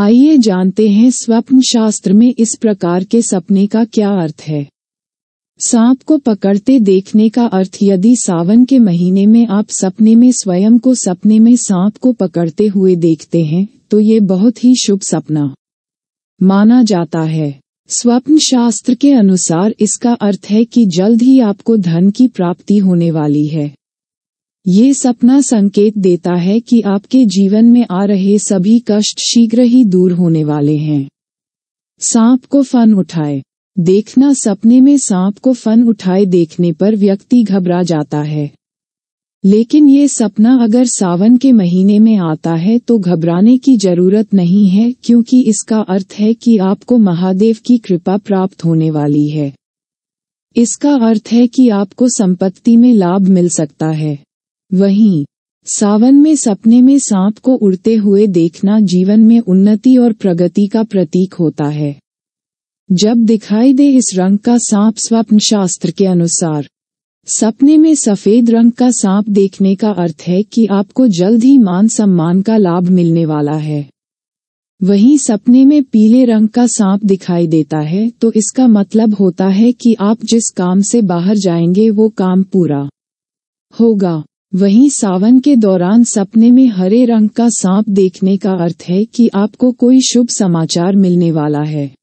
आइए जानते हैं स्वप्न शास्त्र में इस प्रकार के सपने का क्या अर्थ है सांप को पकड़ते देखने का अर्थ यदि सावन के महीने में आप सपने में स्वयं को सपने में सांप को पकड़ते हुए देखते हैं तो ये बहुत ही शुभ सपना माना जाता है स्वप्न शास्त्र के अनुसार इसका अर्थ है कि जल्द ही आपको धन की प्राप्ति होने वाली है ये सपना संकेत देता है कि आपके जीवन में आ रहे सभी कष्ट शीघ्र ही दूर होने वाले हैं सांप को फन उठाए देखना सपने में सांप को फन उठाए देखने पर व्यक्ति घबरा जाता है लेकिन ये सपना अगर सावन के महीने में आता है तो घबराने की जरूरत नहीं है क्योंकि इसका अर्थ है कि आपको महादेव की कृपा प्राप्त होने वाली है इसका अर्थ है कि आपको संपत्ति में लाभ मिल सकता है वहीं सावन में सपने में सांप को उड़ते हुए देखना जीवन में उन्नति और प्रगति का प्रतीक होता है जब दिखाई दे इस रंग का सांप स्वप्न शास्त्र के अनुसार सपने में सफेद रंग का सांप देखने का अर्थ है कि आपको जल्द ही मान सम्मान का लाभ मिलने वाला है वहीं सपने में पीले रंग का सांप दिखाई देता है तो इसका मतलब होता है कि आप जिस काम से बाहर जाएंगे वो काम पूरा होगा वहीं सावन के दौरान सपने में हरे रंग का सांप देखने का अर्थ है कि आपको कोई शुभ समाचार मिलने वाला है